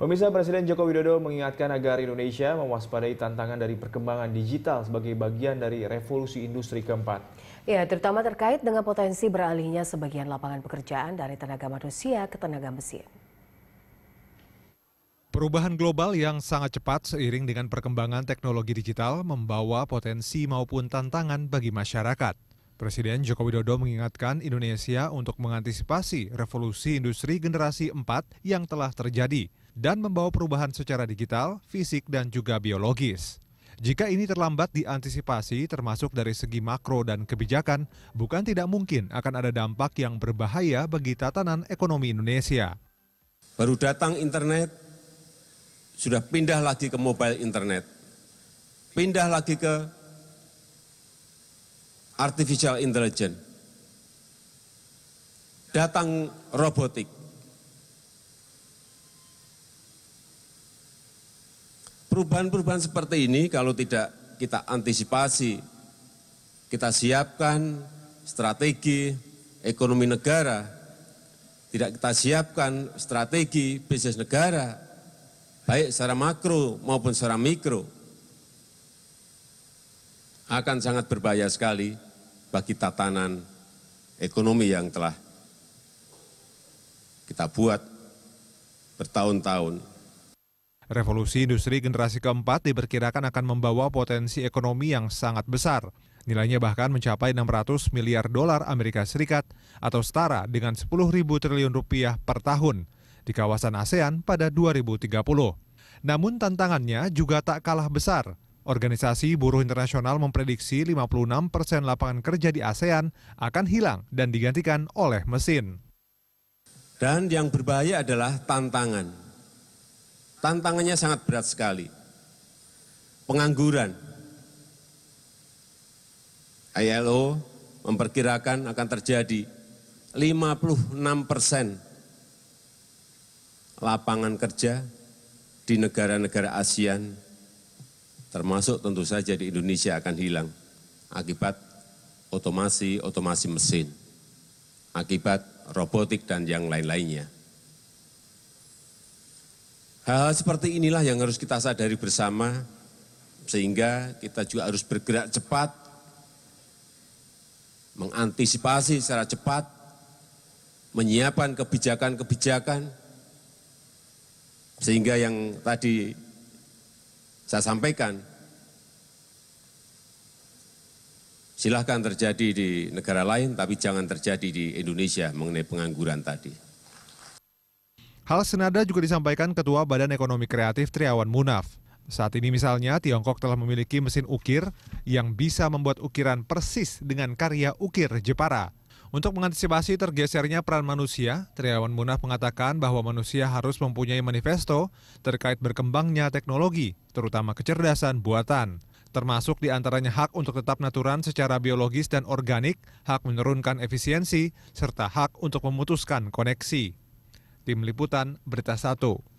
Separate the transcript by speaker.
Speaker 1: Pemirsa Presiden Joko Widodo mengingatkan agar Indonesia mewaspadai tantangan dari perkembangan digital sebagai bagian dari revolusi industri keempat.
Speaker 2: Ya, terutama terkait dengan potensi beralihnya sebagian lapangan pekerjaan dari tenaga manusia ke tenaga mesin.
Speaker 1: Perubahan global yang sangat cepat seiring dengan perkembangan teknologi digital membawa potensi maupun tantangan bagi masyarakat. Presiden Joko Widodo mengingatkan Indonesia untuk mengantisipasi revolusi industri generasi 4 yang telah terjadi dan membawa perubahan secara digital, fisik, dan juga biologis. Jika ini terlambat diantisipasi termasuk dari segi makro dan kebijakan, bukan tidak mungkin akan ada dampak yang berbahaya bagi tatanan ekonomi Indonesia. Baru datang
Speaker 2: internet, sudah pindah lagi ke mobile internet, pindah lagi ke artificial intelligence, datang robotik, Perubahan-perubahan seperti ini kalau tidak kita antisipasi, kita siapkan strategi ekonomi negara, tidak kita siapkan strategi bisnis negara, baik secara makro maupun secara mikro, akan sangat berbahaya sekali bagi tatanan ekonomi yang telah kita buat bertahun-tahun.
Speaker 1: Revolusi industri generasi keempat diperkirakan akan membawa potensi ekonomi yang sangat besar. Nilainya bahkan mencapai 600 miliar dolar Amerika Serikat atau setara dengan 10.000 ribu triliun rupiah per tahun di kawasan ASEAN pada 2030. Namun tantangannya juga tak kalah besar, Organisasi Buruh Internasional memprediksi 56 persen lapangan kerja di ASEAN akan hilang dan
Speaker 2: digantikan oleh mesin. Dan yang berbahaya adalah tantangan. Tantangannya sangat berat sekali. Pengangguran. ILO memperkirakan akan terjadi 56 persen lapangan kerja di negara-negara ASEAN termasuk tentu saja di Indonesia akan hilang akibat otomasi-otomasi mesin, akibat robotik dan yang lain-lainnya. Hal-hal seperti inilah yang harus kita sadari bersama, sehingga kita juga harus bergerak cepat, mengantisipasi secara cepat, menyiapkan kebijakan-kebijakan, sehingga yang tadi saya sampaikan, silahkan terjadi di negara lain, tapi jangan terjadi di Indonesia mengenai pengangguran tadi.
Speaker 1: Hal senada juga disampaikan Ketua Badan Ekonomi Kreatif Triawan Munaf. Saat ini misalnya Tiongkok telah memiliki mesin ukir yang bisa membuat ukiran persis dengan karya ukir Jepara. Untuk mengantisipasi tergesernya peran manusia, Triawan Munaf mengatakan bahwa manusia harus mempunyai manifesto terkait berkembangnya teknologi, terutama kecerdasan buatan termasuk diantaranya hak untuk tetap naturan secara biologis dan organik, hak menurunkan efisiensi, serta hak untuk memutuskan koneksi. Tim Liputan Berita 1